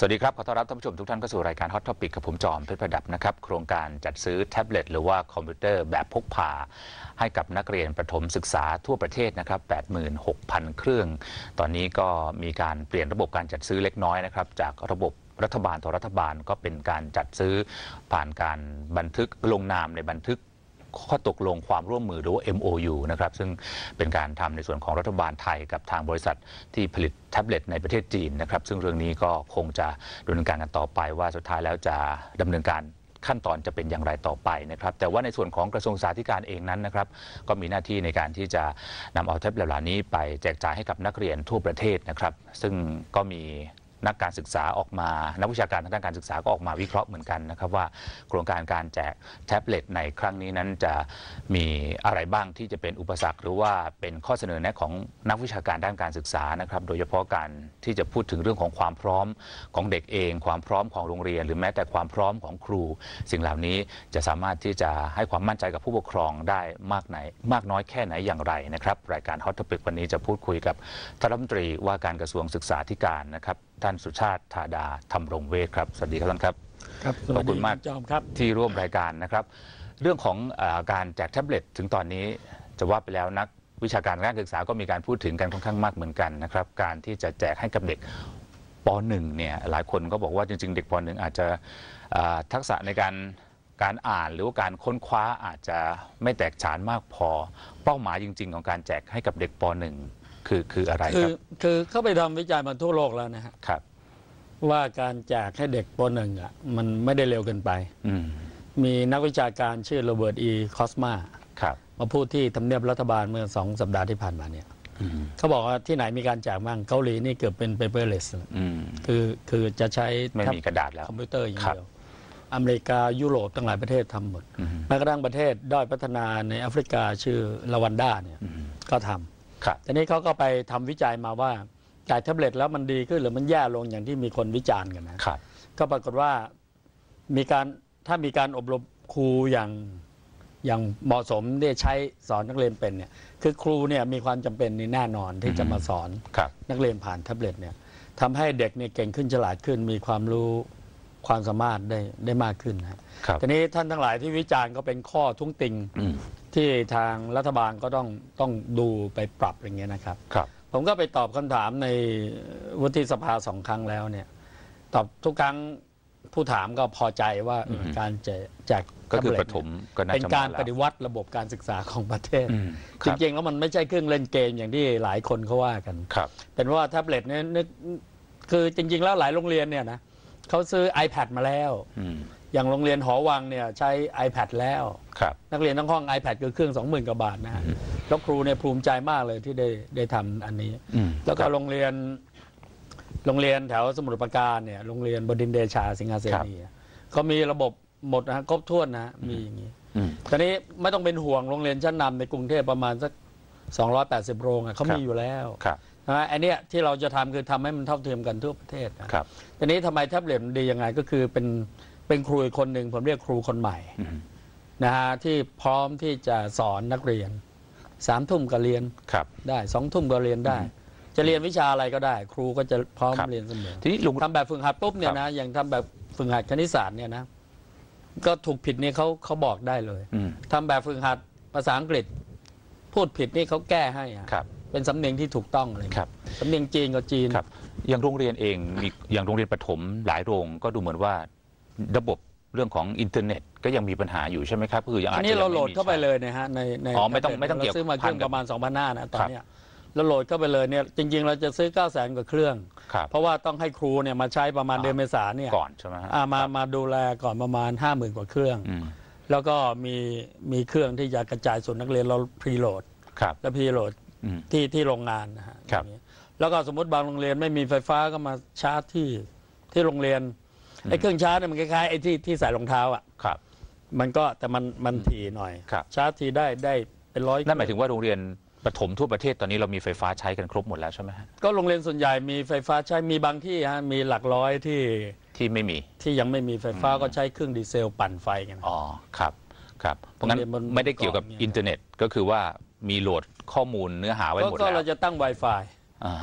สวัสดีครับ ขอต้อนรับท่านผู้ชมทุกท่านเข้าสู่รายการฮอตท็อปิกกับผมจอมเพชรประดับนะครับ โครงการจัดซื้อแท็บเล็ตหรือว่าคอมพิวเตอร์แบบพกพาให้กับนักเรียนประถมศึกษาทั่วประเทศ นะครับ 86,000 เครื่อง ตอนนี้ก็มีการเปลี่ยนระบบการจัดซื้อเล็กน้อยนะครับ จากระบบรัฐบาลต่อรัฐบาลก็เป็นการจัดซื้อผ่านการบันทึกลงนามในบันทึกข้อตกลงความร่วมมือหรือว่า MOU นะครับซึ่งเป็นการทำในส่วนของรัฐบาลไทยกับทางบริษัทที่ผลิตแท็บเล็ตในประเทศจีนนะครับ ซึ่งเรื่องนี้ก็คงจะดำเนินการกันต่อไปว่าสุดท้ายแล้วจะดำเนินการขั้นตอนจะเป็นอย่างไรต่อไปนะครับ แต่ว่าในส่วนของกระทรวงสาธารณสุขเองนั้นนะครับ ก็มีหน้าที่ในการที่จะนำเอาแท็บเล็ตเหล่านี้ ไปแจกจ่ายให้กับนักเรียนทั่วประเทศนะครับ ซึ่งก็มีนักการศึกษาออกมา นักวิชาการทางด้านการศึกษาก็ออกมาวิเคราะห์เหมือนกันนะครับว่าโครงการการแจกแท็บเล็ต ในครั้งนี้นั้นจะมีอะไรบ้างที่จะเป็นอุปสรรค หรือว่าเป็นข้อเสนอแนะของนักวิชาการด้านการศึกษานะครับ โดยเฉพาะการที่จะพูดถึงเรื่องของความพร้อมของเด็กเอง ความพร้อมของโรงเรียน หรือแม้แต่ความพร้อมของครู สิ่งเหล่านี้จะสามารถที่จะให้ความมั่นใจกับผู้ปกครองได้มากไหนมากน้อยแค่ไหนอย่างไรนะครับรายการฮอตทอปิกวันนี้ จะพูดคุยกับท่านรัฐมนตรีว่าการกระทรวงศึกษาธิการนะครับท่าน สุชาติธาดาธรรมรงเวทครับ สวัสดีครับท่านครับครับขอบคุณมากจอมครับ ที่ร่วมรายการนะครับ เรื่องของอการแจกแท็บเล็ตถึงตอนนี้จะว่าไปแล้วนักวิชาการการศึกษาก็มีการพูดถึงกันค่อนข้างมากเหมือนกันนะครับการที่จะแจกให้กับเด็กป .1 เนี่ยหลายคนก็บอกว่าจริง ๆ เด็กป .1 อาจจะทักษะในการการอ่านหรือว่าการค้นคว้าอาจจะไม่แตกฉานมากพอ เป้าหมายจริงๆ ของการแจกให้กับเด็กป .1 คือ คืออะไรครับคือ เข้าไปทำวิจัยมาทั่วโลกแล้วนะครับ ว่าการแจกให้เด็กปหนึ่งอ่ะ มันไม่ได้เร็วเกินไปมีนักวิชาการชื่อโรเบิร์ตอีคอสมามาพูดที่ทำเนียบรัฐบาลเมื่อสองสัปดาห์ที่ผ่านมาเนี่ยเขาบอกว่าที่ไหนมีการแจกบ้างเกาหลีนี่เกือบเป็นเปเปอร์เลสคือ คือจะใช้ ไม่มีกระดาษแล้วคอมพิวเตอร์อย่างเดียวอเมริกายุโรปต่างหลายประเทศทำหมดแม้กระทั่งประเทศด้อยพัฒนาในแอฟริกาชื่อลาวันด้าเนี่ยก็ทำทีนี้เขาก็ไปทำวิจัยมาว่าจ่ายแท็บเล็ตแล้วมันดีขึ้นหรือมันแย่ลงอย่างที่มีคนวิจารณ์กันนะครับก็ปรากฏว่ามีการถ้ามีการอบรมครูอย่างอย่างเหมาะสมได้ใช้สอนนักเรียนเป็นเนี่ย คือครูเนี่ยมีความจำเป็นในแน่นอนที่จะมาสอนนักเรียนผ่านแท็บเล็ตเนี่ยทำให้เด็กเนี่ยเก่งขึ้นฉลาดขึ้น มีความรู้ความสามารถได้ได้มากขึ้นนะทีนี้ท่านทั้งหลายที่วิจารณ์ก็เป็นข้อทุ่งติงที่ทางรัฐบาลก็ต้องต้องดูไปปรับอย่างเงี้ยนะครับ ครับ ผมก็ไปตอบคำถามในวุฒิสภาสองครั้งแล้วเนี่ยตอบทุกครั้งผู้ถามก็พอใจว่าการแจกกก็คือปฐมก็น่าเป็นการปฏิวัติระบบการศึกษาของประเทศ จริงๆแล้วมันไม่ใช่เครื่องเล่นเกม อย่างที่หลายคนเขาว่ากันครับเป็นว่าแท็บเล็ตเนี่ยคือจริงๆแล้วหลายโรงเรียนเนี่ยนะเขาซื้อ iPad มาแล้วอือย่างโรงเรียนหอวังเนี่ยใช้ iPad แล้วครับนักเรียนทั้งห้อง iPad คือเครื่อง20,000กว่าบาทนะฮะแล้วครูเนี่ยภูมิใจมากเลยที่ได้ได้ทำอันนี้แล้วก็โรงเรียน โรงเรียนแถวสมุทรปราการเนี่ยโรงเรียนบดินเดชาสิงหาเสนีอะเขามีระบบหมดนะครบถ้วนนะมีอย่างนี้ตอนนี้ไม่ต้องเป็นห่วงโรงเรียนชั้นนำในกรุงเทพประมาณสัก280โรงเขามีอยู่แล้วนะฮะอันนี้ยที่เราจะทำคือทำให้มันเท่าเทียมกันทั่วประเทศนะครับทีนี้ทำไมแท็บเล็ตมันดียังไงก็คือเป็นเป็นครูอีกคนหนึ่งผมเรียกครูคนใหม่นะฮะที่พร้อมที่จะสอนนักเรียนสามทุ่มก็เรียนได้สองทุ่มก็เรียนได้ จะเรียนวิชาอะไรก็ได้ ครูก็จะพร้อมเรียนเสมอทีนี้ทำแบบฝึกหัดปุ๊บเนี่ยนะอย่างทำแบบฝึกหัดคณิตศาสตร์เนี่ยนะก็ถูกผิดนี่เขาเขาบอกได้เลยทำแบบฝึกหัดภาษาอังกฤษ พูดผิดนี่เขาแก้ให้ครับเป็นสำเนียงที่ถูกต้องเลยครับสำเนียงจีนกับจีนครับอย่างโรงเรียนเองอย่างโรงเรียนประถมหลายโรงก็ดูเหมือนว่าระบบเรื่องของอินเทอร์เน็ตก็ยังมีปัญหาอยู่ใช่ไหมครับคืออย่างอันนี้เราโหลดเข้าไปเลยนะฮะในในอ๋อไม่ต้องไม่ต้องเกี่ยวกับประมาณ2องพันหน้านะตอนเนี้ยเราโหลดเข้าไปเลยเนี่ยจริง ๆ เราจะซื้อ9ก้าแสนกว่าเครื่องเพราะว่าต้องให้ครูเนี่ยมาใช้ประมาณเดือนเมษาเนี่ยก่อนใช่ไหมฮะมามาดูแลก่อนประมาณ 5 0,000กว่าเครื่อง แล้วก็มีมีเครื่องที่จะกระจายส่วนนักเรียนเราพรีโหลดแล้วพรีโหลดที่ที่โรงงานนะฮะแล้วก็สมมติบางโรงเรียนไม่มีไฟฟ้าก็มาชาร์จที่ที่โรงเรียนไอ้เครื่องชาร์จเนี่ยมันคล้ายๆไอ้ที่ที่ใส่รองเท้าอ่ะครับมันก็แต่มันมันถี่หน่อยครับชาร์จทีได้ได้เป็นร้อยนั่นหมายถึงว่าโรงเรียนประถมทั่วประเทศตอนนี้เรามีไฟฟ้าใช้กันครบหมดแล้วใช่ไหมก็โรงเรียนส่วนใหญ่มีไฟฟ้าใช้มีบางที่ฮะมีหลักร้อยที่ที่ไม่มี ที่ยังไม่มีไฟฟ้า ก็ใช้เครื่องดีเซลปั่นไฟกันอ๋อครับครับเพราะงั้นไม่ได้เกี่ยวกับอินเทอร์เน็ตก็คือว่ามีโหลดข้อมูลเนื้อหาไว้หมดก็แล้วเราจะตั้ง Wi-Fi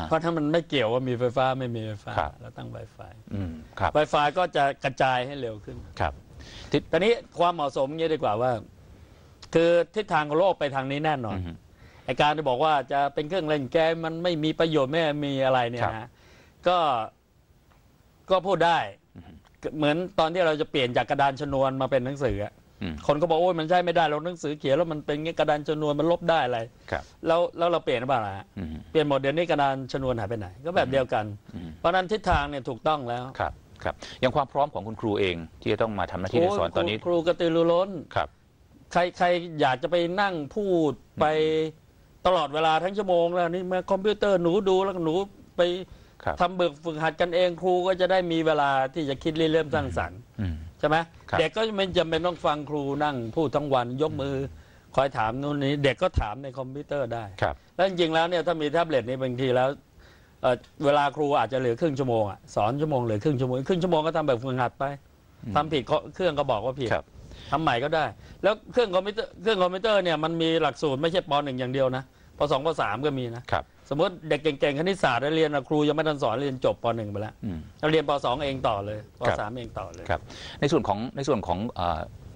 เพราะถ้ามันไม่เกี่ยวว่ามีไฟฟ้า ไม่มีไฟฟ้าเราตั้งไ i ไฟอืมครบก็จะกระจายให้เร็วขึ้น ครับตอนนี้ความเหมาะสมเงี้ยดีกว่าว่า คือทิศทางของโลกไปทางนี้แน่นอนไอการที่บอกว่าจะเป็นเครื่องเล่นแก้มันไม่มีประโยชน์ไม่มีอะไรเนี่ยนะก็ ก็พูดได้เหมือนตอนที่เราจะเปลี่ยนจากกระดานชนวนมาเป็นหนังสือคนก็บอกโอ้ยมันใช่ไม่ได้เราหนังสือเขียนแล้วมันเป็นเงี้ยกระดานชนวนมันลบได้อะไรแล้วแล้วเราเปลี่ยนหรือเปล่าล่ะเปลี่ยนหมดเดี๋ยวนี้กระดานชนวนหายไปไหนก็แบบเดียวกัน เพราะนั้นทิศทางเนี่ยถูกต้องแล้วครับครับยังความพร้อมของคุณครูเอง ที่จะต้องมาทำหน้าที่สอนตอนนี้ครูกระตือรือร้นครับใครใครอยากจะไปนั่งพูดไปตลอดเวลาทั้งชั่วโมง แล้วนี่มาคอมพิวเตอร์หนูดูแล้วหนูไปทำเบิกฝึกหัดกันเองครูก็จะได้มีเวลาที่จะคิดเริ่มสร้างสรรค์ช่ไหมเด็กก็ไม่จำเป็นต้องฟังครูนั่งพูดทั้งวันยกมือคอยถามนู่นนี้เด็กก็ถามในคอมพิวเตอร์ได้ครับแล้วจริงๆแล้วเนี่ยถ้ามีแท็บเล็ตนี่บางทีแล้วเวลาครูอาจจะเหลือครึ่งชั่วโมงอ่ะสอนชั่วโมงเหลือครึ่งชั่วโมงครึ่งชั่วโมงก็ทำแบบฝึกหัดไป ทำผิดเครื่องก็บอกว่าผิดทำใหม่ก็ได้ แล้วเครื่องคอมพิวเตอร์เครื่องคอมพิวเตอร์เนี่ยมันมีหลักสูตรไม่ใช่ปหนึ่งอย่างเดียวนะปสองปสามก็มีนะครับสมมติเด็กเก่งๆ คณิตศาสตร์เรียนครูยังไม่ทันสอนเรียนจบป .1 ไปแล้วเรียนป .2 เองต่อเลยป .3 เองต่อเลยครับ ในส่วนของในส่วนของ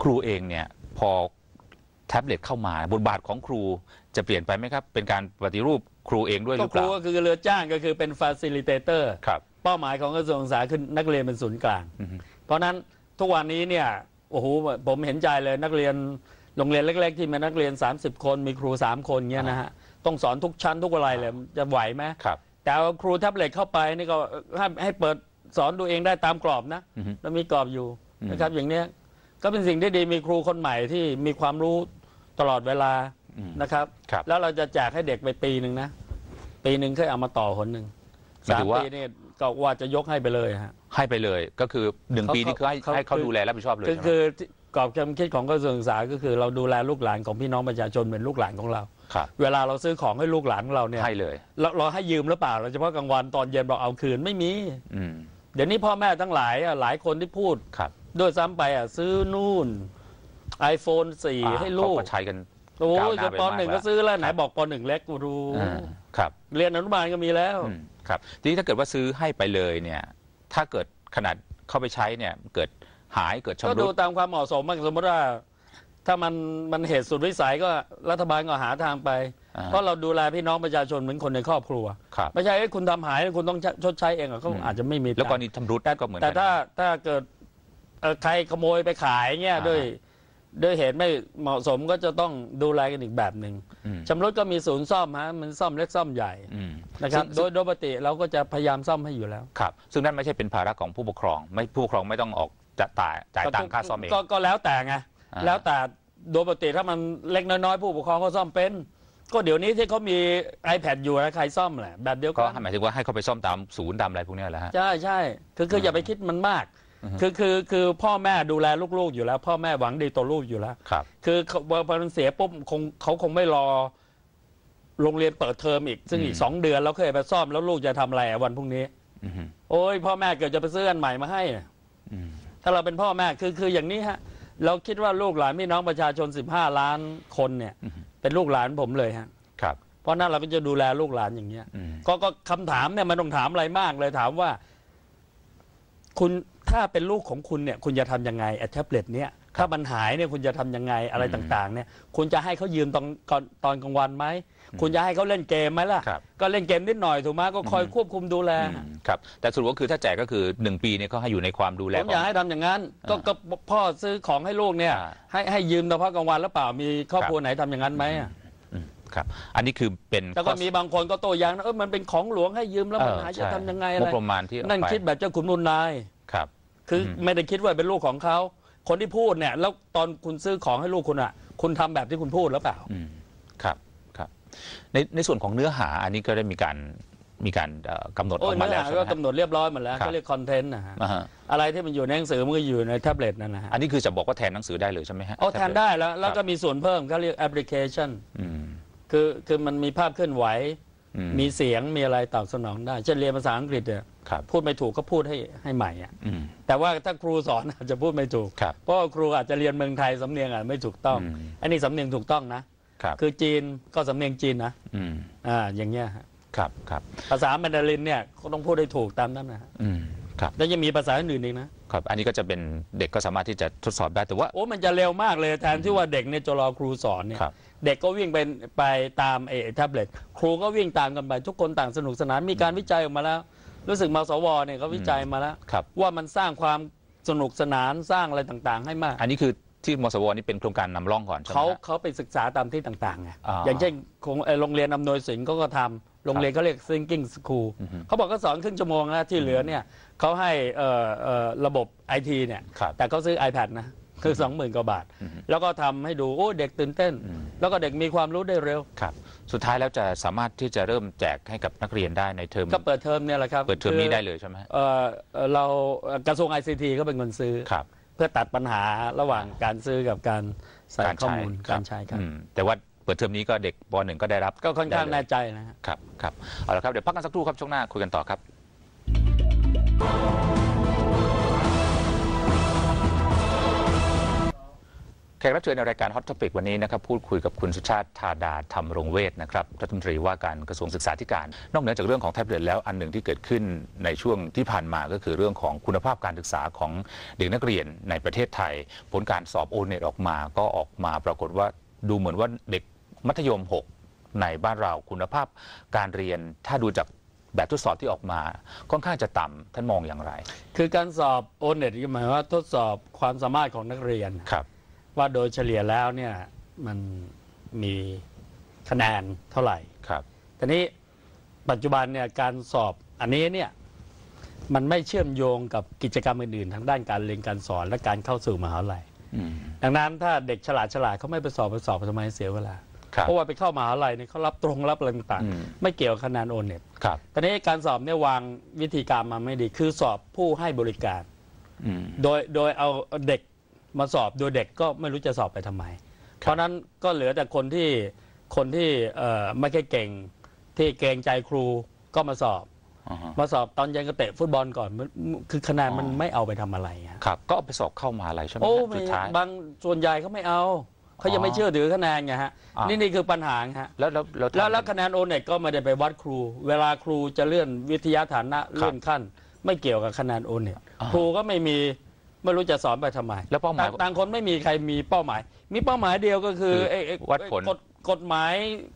ครูเองเนี่ยพอแท็บเล็ตเข้ามาบทบาทของครูจะเปลี่ยนไปไหมครับ เป็นการปฏิรูปครูเองด้วยหรือเปล่าครูก็คือเรือจ้างก็คือเป็นฟาซิลิเตเตอร์เป้าหมายของกระทรวงศึกษาคือนักเรียนเป็นศูนย์กลางเพราะนั้นทุกวันนี้เนี่ยโอ้โหผมเห็นใจเลยนักเรียนโรงเรียนเล็ก ๆที่มีนักเรียน 30 คนมีครู 3 คนเนี่ยนะฮะต้องสอนทุกชั้นทุกอะไรเลยจะไหวไหมครับ แต่ครูแท็บเล็ตเข้าไปนี่ก็ให้เปิดสอนตัวเองได้ตามกรอบนะแล้วมีกรอบอยู่นะครับ อย่างเนี้ยก็เป็นสิ่งที่ดีมีครูคนใหม่ที่มีความรู้ตลอดเวลานะครับรบแล้วเราจะแจกให้เด็กไปปีหนึ่งนะปีหนึ่งเคยเอามาต่อหนหนึ่งสามปีนี่ก็ว่าจะยกให้ไปเลยฮะให้ไปเลย ก็คือหนึ่งปีนี่คือให้เขาดูแลรับผิดชอบเลยคือกรอบความคิดของกระทรวงศึกษาก็คือเราดูแลลูกหลานของพี่น้องประชาชนเป็นลูกหลานของเราเวลาเราซื้อของให้ลูกหลานของเราเนี่ยให้เลยเราเราให้ยืมหรือเปล่าเราเฉพาะกลางวันตอนเย็นเราเอาคืนไม่มีอเดี๋ยวนี้พ่อแม่ทั้งหลายหลายคนที่พูดครับด้วยซ้ำไปอ่ะซื้อนู่น iPhone ่4ให้ลูเขาก็ใช้กันโอ้ยนจะปอปหนึ่งก็ซื้อแล้ว ไหนบอกปอหนึ่งเล็กกูรู้ครับเรียนอนุบาลก็มีแล้วครับทีนี้ถ้าเกิดว่าซื้อให้ไปเลยเนี่ย ถ้าเกิดขนาดเข้าไปใช้เนี่ยเกิดหายเกิด็ชำรุด็ดตามความเหมาะสมบ้างสมมติว่าถ้ามันมันเหตุสุดวิสัยก็รัฐบาลก็หาทางไป เพราะเราดูแลพี่น้องประชาชนเหมือนคนในครอบครัวครไม่ใช่เอ้คุณทำหาย คุณต้องชดใช้เองอะก็อาจจะไม่มีแล้วกรณีทำรุดแต่ก็เหมือนแต่ถ้าถ้าเกิดใครขโมยไปขายเนี่ยด้วยด้วยเหตุไม่เหมาะสมก็จะต้องดูแลกันอีกแบบหนึ่งอชำรุดก็มีศูนย์ซ่อมฮะมันซ่อมเล็กซ่อมใหญ่นะครับ โดยโดยปกติเราก็จะพยายามซ่อมให้อยู่แล้วครับ ซึ่งนั่นไม่ใช่เป็นภาระของผู้ปกครอง ไม่ผู้ปกครองไม่ต้องออกจ่ายตังค่าซ่อมเองก็แล้วแต่ไงแล้วแต่โดยปกติถ้ามันเล็กน้อยๆผู้ปกครองก็ซ่อมเป็น ก็เดี๋ยวนี้ที่เขามี iPad อยู่นะใครซ่อมแหละ แบบเดียวกัน ก็หมายถึงว่าให้เขาไปซ่อมตามศูนย์ตามอะไรพวกนี้แหละฮะ ใช่ใช่คือคืออย่าไปคิดมันมาก คือคือ คือพ่อแม่ดูแลลูกๆอยู่แล้ว พ่อแม่หวังดีต่อลูกอยู่แล้วครับคือเาพอมันเสียปุ๊บคงเขาคงไม่รอ โรงเรียนเปิดเทอมอีก ซึ่งอีกสองเดือนแล้วเคยไปซ่อมแล้วลูกจะทำอะไรวันพรุ่งนี้อโอ้ยพ่อแม่เกิดจะไปซื้ออันใหม่มาให้อถ้าเราเป็นพ่อแม่คือคืออย่างนี้ฮะเราคิดว่าลูกหลานพี่น้องประชาชน 15 ล้านคนเนี่ย เป็นลูกหลานผมเลยฮะครับ เพราะนั้นเราก็จะดูแลลูกหลานอย่างเงี้ยก็ก็คำถามเนี่ยมันต้องถามอะไรมากเลยถามว่า คุณถ้าเป็นลูกของคุณเนี่ย คุณจะทำยังไงแอทแท็บเล็ตเนี่ยถ้ามันหายเนี่ยคุณจะทำยังไงอะไรต่าง ๆ เนี่ย คุณจะให้เขายืมตอนตอนกลางวันไหมคุณจะให้เขาเล่นเกมไหมล่ะ ก็เล่นเกมนิดหน่อยถูกไหมก็คอยควบคุมดูแลครับแต่สรุปก็คือถ้าแจกก็คือ1ปีเนี่ยเขาให้อยู่ในความดูแลผมอยากให้ทำอย่างนั้น ก็กพ่อซื้อของให้ลูกเนี่ยให้ให้ยืมเฉพาะกลางวันแล้วเปล่ามีครอบครัวไหนทำอย่างนั้นไหมครับ อันนี้คือเป็นแล้วก็มีบางคนก็โตยังนะเออมันเป็นของหลวงให้ยืมแล้วมันหายจะทำยังไงอะไรประมาณที่นั่นคิดแบบเจ้าขุนนุนนายครับ คือไม่ได้คิดว่าเป็นลูกของเขาคนที่พูดเนี่ย แล้วตอนคุณซื้อของให้ลูกคุณอ่ะ คุณทำแบบที่คุณพูดหรือเปล่าครับในในส่วนของเนื้อหาอันนี้ก็ได้มีการมีการกำกำหนดออกมา้แล้วใช่ไหก็กำหนดเรียบร้อยหมดแล้วก็เรียกคอนเทนต์นะฮะอะไรที่มันอยู่ในหนังสือมันก็อยู่ในแท็บเล็ตนั่นนะอันนี้คือจะบอกว่าแทนหนังสือได้เลยใช่ไหมฮะโอ้แทนได้แล้ว แล้วก็มีส่วนเพิ่มก็เรียกแอปพลิเคชันคือคือมันมีภาพเคลื่อนไหว มีเสียงมีอะไรตอบสนองได้ เช่นเรียนภาษาอังกฤษเนี่ยพูดไม่ถูกก็พูดให้ให้ใหม่อะแต่ว่าถ้าครูสอนอาจจะพูดไม่ถูกเพราะครูอาจจะเรียนเมืองไทยสำเนียงอาจไม่ถูกต้อง อันนี้สำเนียงถูกต้องนะคคือจีนก็สำเนียงจีนนะออ่าอย่างเงี้ยครับครับ ภาษาแมนดารินเนี่ย ก็ต้องพูดได้ถูกตามนั้นนะอืมครับแล้วยังมีภาษาอื่นอีกนะครับ อันนี้ก็จะเป็นเด็กก็สามารถที่จะทดสอบได้แต่ว่าโอ้มันจะเร็วมากเลยแทนที่ว่าเด็กเนี่ยจะรอครูสอนเนี่ย เด็กก็วิ่งไปไปตามเอแท็บเล็ตครูก็วิ่งตามกันไป ทุกคนต่างสนุกสนานมีการวิจัยออกมาแล้วรู้สึกมาสวเนี่ยเขาวิจัยมาแล้วว่ามันสร้างความสนุกสนานสร้างอะไรต่าง ๆ ให้มาก อันนี้คือที่มสวนี่เป็นโครงการนำร่องก่อนเขาเขาไปศึกษาตามที่ต่างๆไงอย่างเช่นโรงเรียนอำนวยสินเขาก็ทำโรงเรียนเขาเรียก thinking school เขาบอกก็สอนครึ่งชั่วโมงนะที่เหลือเนี่ยเขาให้ระบบไอทีเนี่ยแต่เขาซื้อ iPad นะ คือสองหมื่นกว่าบาท แล้วก็ทำให้ดูโอ้เด็กตื่นเต้น แล้วก็เด็กมีความรู้ได้เร็วครับสุดท้ายแล้วจะสามารถที่จะเริ่มแจกให้กับนักเรียนได้ในเทอมก็เปิดเทอมเนี่ยแหละครับเปิดเทอมนี้ได้เลยใช่ไหมเออเเรากระทรวงไอซีทีก็เป็นคนซื้อครับพื่อตัดปัญหาระหว่างการซื้อกับการใส่ข้อมูลการใช้ครับแต่ว่าเปิดเทอมนี้ก็เด็กปหนึ่งก็ได้รับ ก็ค่อนข้างแน่ใจนะครับ ครับ เอาละครับเดี๋ยวพักกันสักครู่ครับ ช่วงหน้า คุยกันต่อครับแขกรับเชิญในรายการฮอตท็อปิกวันนี้นะครับพูดคุยกับคุณสุชาติธาดาธรรมรงเวทนะครับรัฐมนตรีว่าการกระทรวงศึกษาธิการ นอกเหนือจากเรื่องของแท็บเล็ตแล้ว อันหนึ่งที่เกิดขึ้นในช่วงที่ผ่านมาก็คือเรื่องของคุณภาพการศึกษาของเด็กนักเรียนในประเทศไทย ผลการสอบโอเน็ตออกมาก็ออกมาปรากฏว่าดูเหมือนว่าเด็กมัธยม 6 ในบ้านเราคุณภาพการเรียน ถ้าดูจากแบบทดสอบที่ออกมาค่อนข้างจะต่ำท่านมองอย่างไรคือการสอบโอเน็ตหมายว่า ทดสอบความสามารถของนักเรียนครับว่าโดยเฉลี่ยแล้วเนี่ยมันมีคะแนนเท่าไหร่ ครับทีนี้ปัจจุบันเนี่ยการสอบอันนี้เนี่ย มันไม่เชื่อมโยงกับกิจกรรมอื่นๆ ทางด้านการเรียนการสอนและการเข้าสู่มหาวิทยาลัยดังนั้นถ้าเด็กฉลาดฉลาดเขาไม่ไปสอบไปสอบทำไมเสียเวลาเพราะว่าไปเข้ามหาลัยเนี่ยเขารับตรงรับอะไรต่างๆ ไม่เกี่ยวคะแนนโอนเน็ตตอนนี้การสอบเนี่ยวางวิธีการมาไม่ดี คือสอบผู้ให้บริการ โดย โดยเอาเด็กมาสอบดูเด็กก็ไม่รู้จะสอบไปทำไม เพราะนั้นก็เหลือแต่คนที่คนที่ไม่ใช่เก่งที่เกรงใจครูก็มาสอบอมาสอบตอนยังก็เตะฟุตบอลก่อนคือคะแนนมันไม่เอาไปทำอะไรครับก็เอาไปสอบเข้ามหาลัยใช่ไหมสุดท้ายบางส่วนใหญ่เขาไม่เอาเขายังไม่เชื่อถือคะแนนไงฮะนี่นี่คือปัญหาฮะแล้วแล้วแล้วคะแนนโอเน็ตก็ไม่ได้ไปวัดครู เวลาครูจะเลื่อนวิทยาฐานะเลื่อนขั้น ไม่เกี่ยวกับคะแนนโอเน็ตครูก็ไม่มีไม่รู้จะสอนไปทำไมแล้วเป้าหมายต่างคนไม่มีใครมีเป้าหมาย มีเป้าหมายเดียวก็คือวัดผลกฎกฎหมาย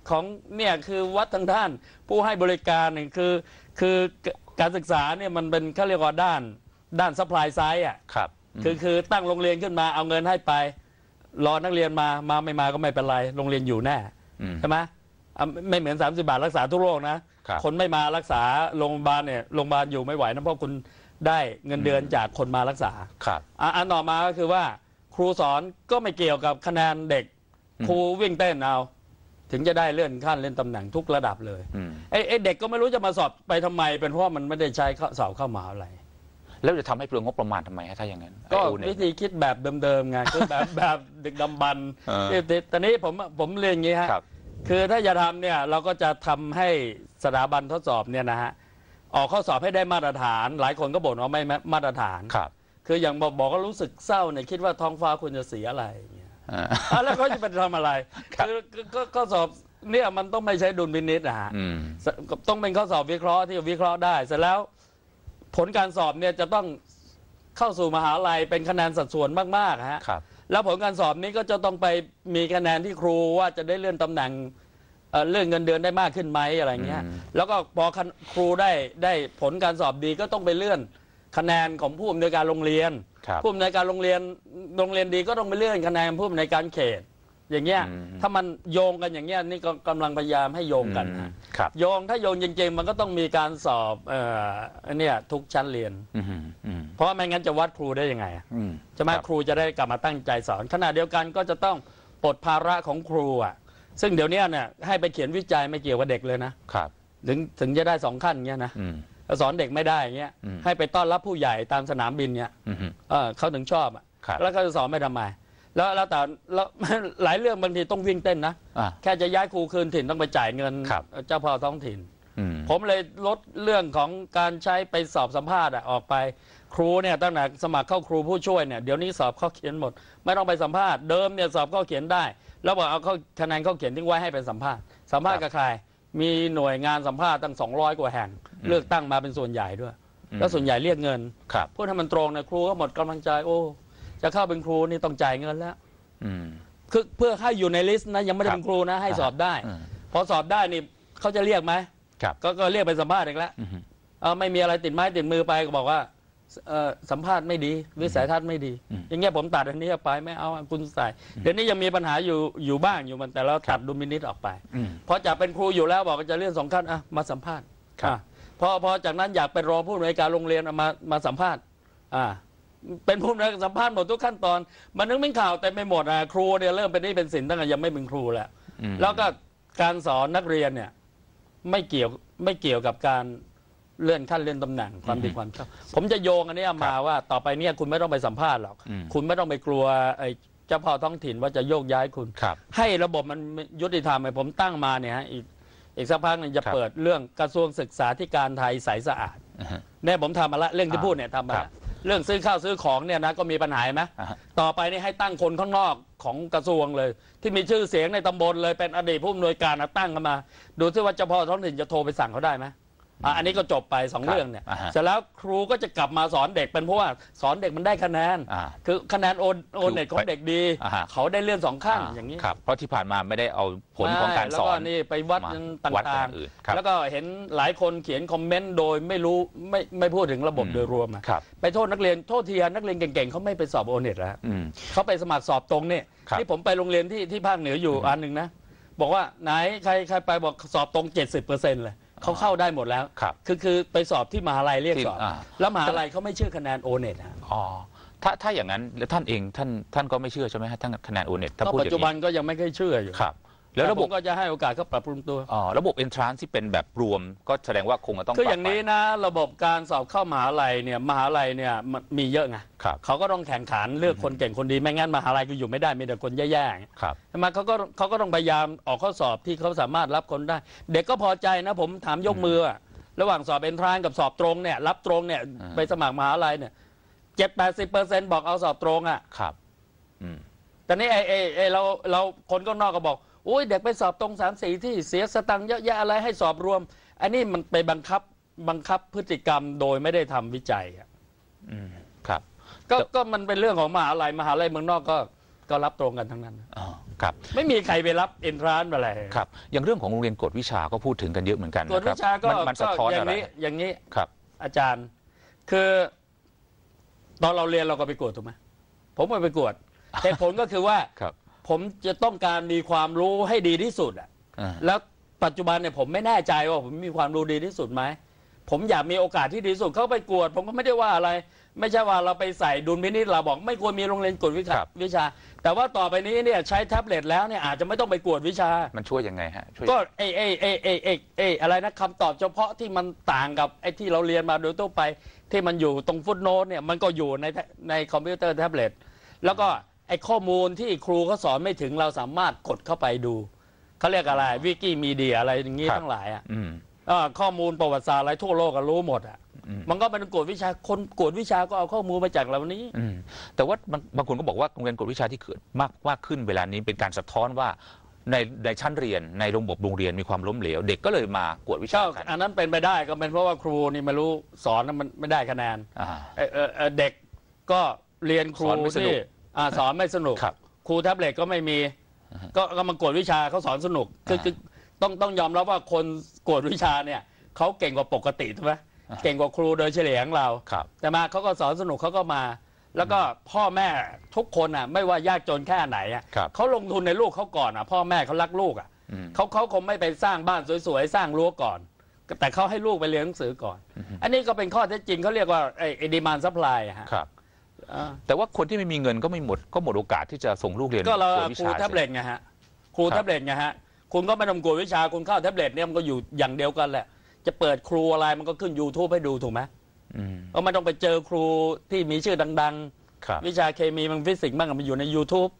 ของเนี่ยคือวัดทางด้านผู้ให้บริการเนี่ยคือคือการศึกษาเนี่ยมันเป็นเขาเรียกว่าด้านด้านซัพพลายไซด์อ่ะครับคือคือตั้งโรงเรียนขึ้นมาเอาเงินให้ไปรอนักเรียนมา มาไม่มาก็ไม่เป็นไร โรงเรียนอยู่แน่ ใช่ไหมไม่เหมือน 30 บาทรักษาทุกโรคนะคนไม่มารักษาโรงพยาบาลเนี่ยโรงพยาบาลอยู่ไม่ไหวนะเพราะคุณได้เงินเดือนจากคนมารักษาครับอ่อันต่อมาก็คือว่า ครูสอนก็ไม่เกี่ยวกับคะแนนเด็ก ครูวิ่งเต้นเอา ถึงจะได้เลื่อนขั้นเลื่อนตำแหน่งทุกระดับเลยอไอ้เด็กก็ไม่รู้จะมาสอบไปทำไม เป็นเพราะมันไม่ได้ใช้เข้าสอบเข้ามาอะไรแล้วจะทำให้เปลืองงบประมาณทำไมถ้าอย่างนั้น ก็วิธีคิดแบบเดิมๆไงคือแบบแบบดึกดำบันตอนนี้ผมผมเรียนอย่างนี้ฮะครับ คือถ้าจะทำเนี่ยเราก็จะทำให้สถาบันทดสอบเนี่ยนะฮะออกข้อสอบให้ได้มาตรฐาน หลายคนก็บ่นว่าไม่มาตรฐานครับ คืออย่างบอกบอกก็รู้สึกเศร้าเนี่ยคิดว่าท้องฟ้าควรจะเสียอะไรอย่างเงี้ยะแล้วเขาจะไปทำอะไร คือก็ข้อสอบเนี่ยมันต้องไม่ใช้ดุลพินิจนะฮะต้องเป็นข้อสอบวิเคราะห์ที่วิเคราะห์ได้ เสร็จแล้วผลการสอบเนี่ยจะต้องเข้าสู่มหาลัยเป็นคะแนนสัดส่วนมากๆฮะแล้วผลการสอบนี้ก็จะต้องไปมีคะแนนที่ครูว่าจะได้เลื่อนตำแหน่งเรื่องเงินเดือนได้มากขึ้นไหมอะไรเงี้ย แล้วก็พอครูได้ได้ผลการสอบดีก็ต้องไปเลื่อนคะแนนของผู้อำนวยการโรงเรียน ผู้อำนวยการโรงเรียนโรงเรียนดีก็ต้องไปเลื่อนคะแนนผู้อำนวยการเขต อย่างเงี้ย ถ้ามันโยงกันอย่างเงี้ยนี่ก็กำลังพยายามให้โยงกันโยงถ้าโยงจริงๆ มันก็ต้องมีการสอบเอ่อเนี่ยทุกชั้นเรียน เพราะไม่งั้นจะวัดครูได้ยังไงจะมาครูจะได้กลับมาตั้งใจสอน ขณะเดียวกันก็จะต้องปลดภาระของครูอ่ะซึ่งเดี๋ยวนี้เนี่ยให้ไปเขียนวิจัยไม่เกี่ยวกับเด็กเลยนะครับถึงถึงจะได้สองขั้นเงี้ยนะสอนเด็กไม่ได้เงี้ยให้ไปต้อนรับผู้ใหญ่ตามสนามบินเนี่ยเขาถึงชอบอะแล้วก็จะสอนไม่ทำไมแล้วแล้วแต่แล้วหลายเรื่องบางทีต้องวิ่งเต้นนะ แค่จะย้ายครูคืนถิ่นต้องไปจ่ายเงินเจ้าพ่อท้องถิ่น ผมเลยลดเรื่องของการใช้ไปสอบสัมภาษณ์ออกไปครูเนี่ยตั้งแต่สมัครเข้าครูผู้ช่วยเนี่ยเดี๋ยวนี้สอบข้อเขียนหมด ไม่ต้องไปสัมภาษณ์เดิมเนี่ยสอบข้อเขียนได้แล้วบอกเอาเขาคะแนนเขาเขียนทิ้งไว้ให้เป็นสัมภาษณ์ สัมภาษณ์กับใคร มีหน่วยงานสัมภาษณ์ตั้ง 200กว่าแห่ง เลือกตั้งมาเป็นส่วนใหญ่ด้วย แล้วส่วนใหญ่เรียกเงินครับพูดให้มันตรงนะครูก็หมดกำลังใจโอ้ จะเข้าเป็นครูนี่ต้องจ่ายเงินแล้วคือเพื่อให้อยู่ในลิสต์นะยังไม่ได้เป็นครูนะให้สอบได้ พอสอบได้นี่เขาจะเรียกไหมก็เรียกไปสัมภาษณ์อีกแล้วไม่มีอะไรติดไม้ติดมือไปก็บอกว่าสัมภาษณ์ไม่ดี วิสัยทัศน์ไม่ดี อย่างเงี้ยผมตัดอันนี้ออกไป ไม่เอาคุณใส่เดี๋ยวนี้ยังมีปัญหาอยู่อยู่บ้างอยู่มันแต่เราตัดดูมินิตออกไปเพราะจะเป็นครูอยู่แล้วบอกจะเลื่อนสองขั้นอ่ะมาสัมภาษณ์พอพอจากนั้นอยากเป็นรองผู้อำนวยการโรงเรียนมามาสัมภาษณ์ อ่า เป็นผู้นักสัมภาษณ์หมดทุกขั้นตอนมันนึกไม่ข่าวแต่ไม่หมดอ่ะครูเนี่ยเริ่มเป็นนี่เป็นสินตั้งแต่ยังไม่เป็นครูแล้วแล้วก็การสอนนักเรียนเนี่ยไม่เกี่ยวไม่เกี่ยวกับการเลื่อนขั้นเลื่อนตำแหน่งความดีความชอบผมจะโยงอันนี้มาว่า ต่อไปเนี่ยคุณไม่ต้องไปสัมภาษณ์หรอกคุณไม่ต้องไปกลัวไอ้เจ้าพ่อท้องถิ่นว่าจะโยกย้ายคุณให้ระบบมันยุติธรรมไอ้ผมตั้งมาเนี่ยฮะอีกอีกสักพักนึงจะเปิดเรื่องกระทรวงศึกษาธิการไทยใสสะอาดเนี่ยผมทำมาละเรื่องที่พูดเนี่ยทำมาละเรื่องซื้อข้าวซื้อของเนี่ยนะก็มีปัญหาไหมต่อไปนี่ให้ตั้งคนข้างนอกของกระทรวงเลย ที่มีชื่อเสียงในตำบลเลยเป็นอดีตผู้อำนวยการตั้งกันมา ดูซิว่าเจ้าพ่อท้องถิ่นจะโทรไปสั่งเขาได้ไหมอันนี้ก็จบไปสองเรื่องเนี่ย เสร็จแล้วครูก็จะกลับมาสอนเด็กเป็นเพราะว่าสอนเด็กมันได้คะแนนคือคะแนนโอนโอนเน็ตของเด็กดี เขาได้เลื่อนสองขั้นอย่างนี้ เพราะที่ผ่านมาไม่ได้เอาผลของการสอน แล้วก็นี่ไปวัดต่างๆแล้วก็เห็นหลายคนเขียนคอมเมนต์โดยไม่รู้ไม่ไม่พูดถึงระบบโดยรวมะไปโทษนักเรียนโทษทียนักเรียนเก่งๆเขาไม่ไปสอบโอนเน็ตแล้วเขาไปสมัครสอบตรงเนี่ยที่ผมไปโรงเรียนที่ที่ภาคเหนืออยู่อันหนึ่งนะบอกว่าไหนใครใครไปบอกสอบตรง 70%เลยเขาเข้าได้หมดแล้วครับคือ คือไปสอบที่มหาลัยเรียกสอบ แล้วมหาลัยเขาไม่เชื่อคะแนนโอเน็ตะอ๋อ ถ้าถ้าอย่างนั้นแล้วท่านเอง ท่านท่านก็ไม่เชื่อใช่ไหมฮะท่านคะแนนโอเน็ตถ้า็ปัจจุบันก็ยังไม่ค่อยเชื่ออยู่ ครับแล้วระบบ ก็จะให้โอกาสเขาปรับปรุงตัวอ๋อระบบเอนทรานซ์ที่เป็นแบบรวม ก็แสดงว่าคงจะต้องคืออย่างนี้นะ ระบบการสอบเข้ามหาลัยเนี่ยมหาลัยเนี่ยมีเยอะไง เขาก็ต้องแข่งขันเลือกคนเก่งคนดีไม่งั้นมหาลัยก็อยู่ไม่ได้ มีแต่คนแย่ๆใช่ไหมเขาก็เขาก็ต้องพยายามออกข้อสอบที่เขาสามารถรับคนได้ เด็กก็พอใจนะ ผมถามยกมือ ระหว่างสอบเอนทรานซ์กับสอบตรงเนี่ย รับตรงเนี่ยไปสมัครมหาลัยเนี่ยเจ็ดแปดสิบเปอร์เซ็นต์บอกเอาสอบตรงอ่ะ ครับแต่นี่ไอ้ไอ้เราเราคนก็นอกก็บอกอุ้ยเด็กไปสอบตรงสามสีที่เสียสตังค์เยอะแยะอะไร ให้สอบรวม อันนี้มันไปบังคับบังคับพฤติกรรมโดยไม่ได้ทำวิจัยอะครับก็ก็มันเป็นเรื่องของมหาลัยมหาลัยเมืองนอกก็ ก็รับตรงกันทั้งนั้นอ๋อครับ ไม่มีใครไปรับเอนทรานอะไรครับ อย่างเรื่องของโรงเรียนกฎวิชาก็พูดถึงกันเยอะเหมือนกันกฎวนะคิรับชาก็มันสะท้อนอย่าะงไรนี้ อย่างนี้ครับ อาจารย์คือ ตอนเราเรียนเราก็ไปกวดถูกไหมผมก็ไปกวดเหตุผลก็คือว่าครับผมจะต้องการมีความรู้ให้ดีที่สุดอะ่ะแล้วปัจจุบันเนี่ยผมไม่แน่ใจว่าผมมีความรู้ดีที่สุดไหม ผมอยากมีโอกาสที่ดีที่สุดเข้าไปกวดผมก็ไม่ได้ว่าอะไร ไม่ใช่ว่าเราไปใส่ดุลพินิจเราบอกไม่ควรมีโรงเรียนกวดวิชาวิชา แต่ว่าต่อไปนี้เนี่ยใช้แท็บเล็ตแล้วเนี่ยอาจจะไม่ต้องไปกวดวิชา มันช่วยยังไงฮะก็เอเอเอเอเอเออะไรนะคำตอบเฉพาะที่มันต่างกับไอ้ที่เราเรียนมาโดยทั่วไป ที่มันอยู่ตรงฟุตโนตเนี่ยมันก็อยู่ในในคอมพิวเตอร์แท็บเล็ตแล้วก็ไอ้ข้อมูลที่ครูเขาสอนไม่ถึงเราสามารถกดเข้าไปดูเขาเรียกอะไรวิกิมีเดียอะไรอย่างนี้ทั้งหลายอ่ะข้อมูลประวัติศาสตร์อะไรทั่วโลกก็รู้หมดอ่ะมันก็เป็นกฎดวิชาคนกฎดวิชาก็เอาข้อมูลมาจากเหล่านี้แต่ว่าบางคนก็บอกว่าโรงเรียนกฎดวิชาที่เกิดมากมากขึ้นเวลานี้เป็นการสะท้อนว่าในในชั้นเรียนในระบบโรงเรียนมีความล้มเหลวเด็กก็เลยมากวดวิชากันอันนั้นเป็นไปได้ก็เป็นเพราะว่าครูนี่ไม่รู้สอนมันไม่ได้คะแนนเด็กก็เรียนครูนที่อสอนไม่สนุกครับครูแท็บเล็ตก็ไม่มี ก็ก็มากวดวิชาเขาสอนสนุก คือต้องต้องยอมรับว่าคนกวดวิชาเนี่ยเขาเก่งกว่าปกติใช่ไหมเก่งกว่าครูโดยเฉลี่ยของเราครับแต่มาเขาก็สอนสนุกเขาก็มา แล้วก็พ่อแม่ทุกคนอ่ะ ไม่ว่ายากจนแค่ไหนอ่ะเขาลงทุนในลูกเขาก่อนอ่ะ พ่อแม่เขารักลูกอ่ะเขาเขาคงไม่ไปสร้างบ้านสวยๆสร้างรั้วก่อนแต่เขาให้ลูกไปเรียนหนังสือก่อน อันนี้ก็เป็นข้อเท็จจริงเขาเรียกว่าไอ้ดีมานซัพพลายฮะครับแต่ว่าคนที่ไม่มีเงินก็ไม่หมด ก็หมดโอกาสที่จะส่งลูกเรียนก็เราครูแท็บเล็ตไงฮะครูแท็บเล็ตไงฮะคุณก็ไม่ต้องกลัววิชาคุณเข้าแท็บเล็ตเนี่ยมันก็อยู่อย่างเดียวกันแหละ จะเปิดครูอะไรมันก็ขึ้น YouTube ให้ดูถูกไหมก็ไม่ต้องไปเจอครูที่มีชื่อดังๆ วิชาเคมีมันฟิสิกส์บ้างมันอยู่ใน YouTube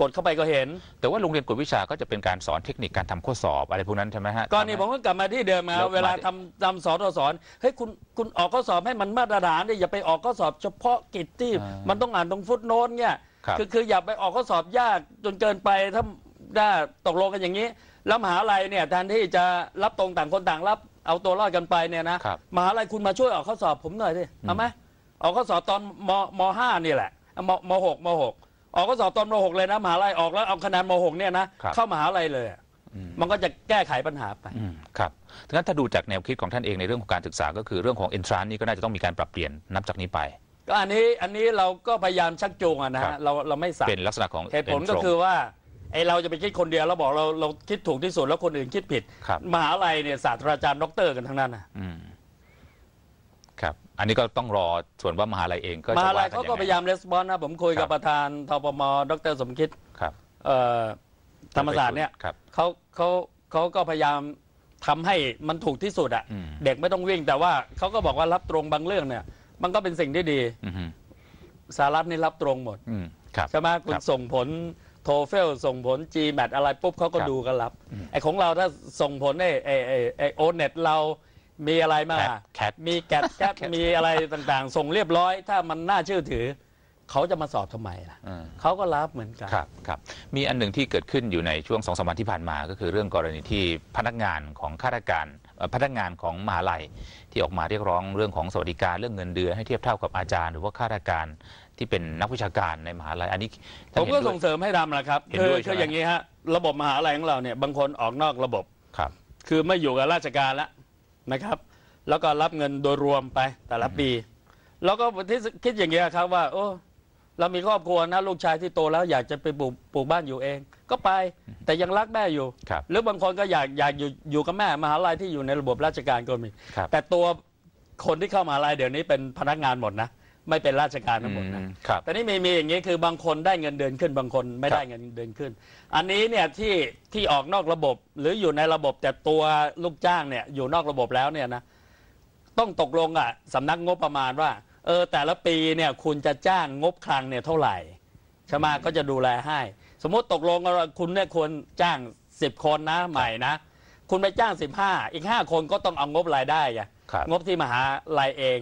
กดเข้าไปก็เห็น แต่ว่าโรงเรียนกวดวิชาก็จะเป็นการสอนเทคนิคการทำข้อสอบอะไรพวกนั้นใช่ไหมฮะก็นี่ผมก็กลับมาที่เดิมมา เวลาทำทำสอนตสอนเฮ้ยคุณคุณออกข้อสอบให้มันมาตรฐานเนี่ยอย่าไปออกข้อสอบเฉพาะกิจที่มันต้องอ่านตรงฟุตโน้นเนี่ยคือคืออย่าไปออกข้อสอบยากจนเกินไปถ้าได้ตกลงกันอย่างนี้ แล้วมหาลัยเนี่ยแทนที่จะรับตรงต่างคนต่างรับเอาตัวรอดกันไปเนี่ยนะมหาลัยคุณมาช่วยออกข้อสอบผมหน่อยดิเอาไหมออกข้อสอบตอนมมห้านี่แหละมมหกมหกออกก็สอบตอนม .6 เลยนะมหาลัยออกแล้วเอาคะแนนม .6 เนี่ยนะเข้ามหาลัยเลยมันก็จะแก้ไขปัญหาไปครับดังนั้นถ้าดูจากแนวคิดของท่านเองในเรื่องของการศึกษา ก็คือเรื่องของอนทรานซ์นี่ก็น่าจะต้องมีการปรับเปลี่ยนนับจากนี้ไป ก็อันนี้อันนี้เราก็พยายามชักจูงอะนะฮะเราเราไม่สั่งเป็นลักษณะของเหตุผลก็คือว่าไอเราจะไปคิดคนเดียวเราบอกเราเราคิดถูกที่สุดแล้วคนอื่นคิดผิดมหาลัยเนี่ยศาสตราจารย์ด็อกเตอร์กันทั้งนั้นนะอ่ะครับอันนี้ก็ต้องรอส่วนว่ามหาลัยเองก็มจะหาลัว่ายกันเขาก็พยายามรีสปอนส์นะผมคุยกับประธานทปมดร สมคิดครับธรรมศาสตร์เนี่ยเขาเขาเขาก็พยายามทำให้มันถูกที่สุดอ่ะเด็กไม่ต้องวิ่งแต่ว่าเขาก็บอกว่ารับตรงบางเรื่องเนี่ย มันก็เป็นสิ่งที่ดีสารับนี่รับตรงหมดใช่ไหมคุณส่งผลโทเฟลส่งผล GMAT อะไรปุ๊บเขาก็ดูกันรับไอของเราถ้าส่งผลไอไอไอโอเน็ตเรามีอะไรมาแคมีแกดแกดมีอะไรต่างๆ ส่งเรียบร้อย ถ้ามันน่าเชื่อถือ เขาจะมาสอบทำไมล่ะ เขาก็รับเหมือนกันครับครับมีอันหนึ่งที่เกิดขึ้นอยู่ในช่วงสองสามวันที่ผ่านมา ก็คือเรื่องกรณีที่พนักงานของข้าราชการ พนักงานของมหาลัยที่ออกมาเรียกร้องเรื่องของสวัสดิการเรื่องเงินเดือนให้เทียบเท่ากับอาจารย์หรือว่าข้าราชการที่เป็นนักวิชาการในมหาลัย อันนี้ผมก็ส่งเสริมให้ทำนะครับเห็นด้วยใช่อไหมอย่างนี้ฮะระบบมหาลัยของเราเนี่ย บางคนออกนอกระบบครับ คือไม่อยู่กับราชการแล้วนะครับแล้วก็รับเงินโดยรวมไปแต่ละปี แล้วก็ที่คิดอย่างเงี้ยครับว่าโอ้เรา มีครอบครัวนะลูกชายที่โตแล้วอยากจะไปปลูกปลูกบ้านอยู่เอง ก็ไปแต่ยังรักแม่อยู่ครับหรือบางคนก็อยากอยากอยู่อยู่กับแม่มหาลัยที่อยู่ในระบบราชการก็มีแต่ตัวคนที่เข้ามหาลัยเดี๋ยวนี้เป็นพนักงานหมดนะไม่เป็นราชการทั้งหมดนะแต่นี่มีมีอย่างนี้คือบางคนได้เงินเดือนขึ้น บางคนไม่ได้เงินเดือนขึ้นอันนี้เนี่ยที่ที่ออกนอกระบบหรืออยู่ในระบบแต่ตัวลูกจ้างเนี่ยอยู่นอกระบบแล้วเนี่ยนะต้องตกลงอ่ะสำนักงบประมาณว่าเออแต่ละปีเนี่ยคุณจะจ้างงบคลังเนี่ยเท่าไหร่ชมาก็จะดูแลให้ สมมติตกลงว่าคุณเนี่ยควรจ้างสิบคนนะใหม่นะคุณไปจ้างสิบห้าอีกห้าคนก็ต้องเอางบรายได้ไงงบที่มหาลัยเอง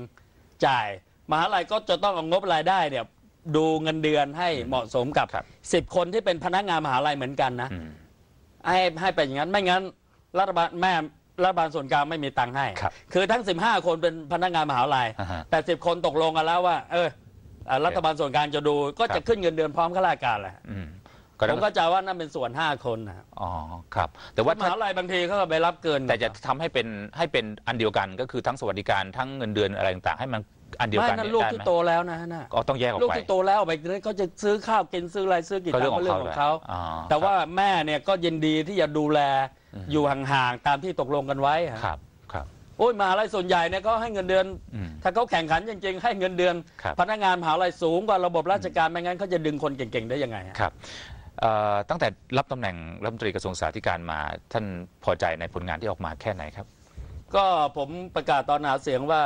จ่าย มหาลัยก็จะต้องเอางบรายได้เนี่ยดูเงินเดือนให้เหมาะสมกับบสิบคนที่เป็นพนักงานมหาลัยเหมือนกันนะให้ให้เป็นอย่างนั้นไม่งั้นรัฐบาลแม่รัฐบาลส่วนกลางไม่มีตังค์ให้คคือ ทั้งสิบห้าคนเป็นพนักงานมหาลัยแต่สิบคนตกลงกันแล้วว่าเออรัฐบาลส่วนกลางจะดูก็จะขึ้นเงินเดือนพร้อมข้าราชการแหละผมเข้าใจว่านั่นเป็นส่วนห้าคนนะอ๋อ ครับ แต่ว่ามหาลัยบางทีเขาก็ไปรับเกิน แต่จะทำให้เป็นให้เป็นอันเดียวกัน ก็คือทั้งสวัสดิการทั้งเงินเดือนอะไรต่างๆให้มันอันเดียวกันไม่นั่นลูกที่โตแล้วนะน่ะก็ต้องแยกออกไป ลูกที่โตแล้วไปเขาจะซื้อข้าวกินซื้ออะไรซื้อกินตามเรื่องของเขาแต่ว่าแม่เนี่ยก็ยินดีที่จะดูแลอยู่ห่างๆตามที่ตกลงกันไว้ครับครับโอ้ยมหาลัยส่วนใหญ่เนี่ยก็ให้เงินเดือน ถ้าเขาแข่งขันจริงๆให้เงินเดือนพนักงานมหาลัยสูงกว่าระบบราชการ ไม่งั้นเขาจะดึงคนเก่งๆได้ยังไงครับตั้งแต่รับตำแหน่งรัฐมนตรีกระทรวงสาธารณสุขมา ท่านพอใจในผลงานที่ออกมาแค่ไหนครับ ก็ผมประกาศตอนหาเสียงว่า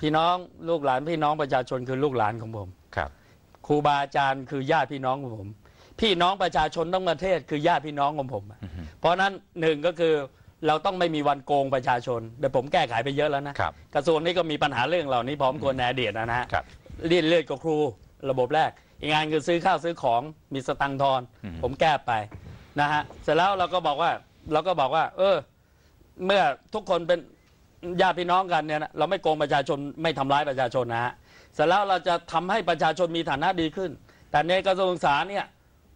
พี่น้องลูกหลาน พี่น้องประชาชนคือลูกหลานของผมครับครูบาอาจารย์คือญาติพี่น้องของผม พี่น้องประชาชนต้้งประเทศ คือญาติพี่น้องของผม เพราะนั้นหนึ่งก็คือเราต้องไม่มีวันโกงประชาชนเดี๋ยวผมแก้ไขไปเยอะแล้วนะกระทรวงนี้ก็มีปัญหาเรื่องเหล่านี้พร้อมควรแนเดียนะฮะเรียนเลือดกับครูระบบแรกอีกงานคือซื้อข้าวซื้อของมีสตังค์ทอนผมแก้ไปนะฮะเสร็จแล้วเราก็บอกว่า เราก็บอกว่า เออ เมื่อทุกคนเป็นญาติพี่น้องกันเนี่ยนะเราไม่โกงประชาชนไม่ทำร้ายประชาชนนะฮะเสร็จแล้วเราจะทำให้ประชาชนมีฐานะดีขึ้นแต่ในกระทรวงศึกษาเนี่ย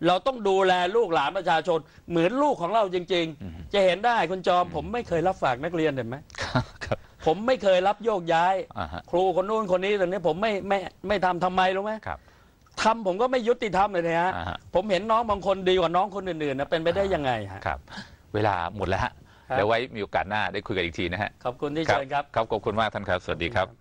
เราต้องดูแลลูกหลานประชาชน เหมือนลูกของเราจริง ๆ จะเห็นได้คุณจอม ผมไม่เคยรับฝากนักเรียนเห็นไหมผมไม่เคยรับโยกย้าย ครูคนนู้นคนนี้ตรงนี้ผมไม่ไม่ไม่ทำทำไมรู้ไหมทำผมก็ไม่ยุติธรรมเลยนะฮะ ผมเห็นน้องบางคนดีกว่าน้องคนอื่นๆนะเป็นไปได้ยังไงฮะครับ เวลาหมดแล้วฮะเดี๋ยวไว้มีโอกาสหน้าได้คุยกันอีกทีนะฮะขอบคุณที่เชิญครับ ครับขอบคุณมาก ท่านครับ สวัสดีครับ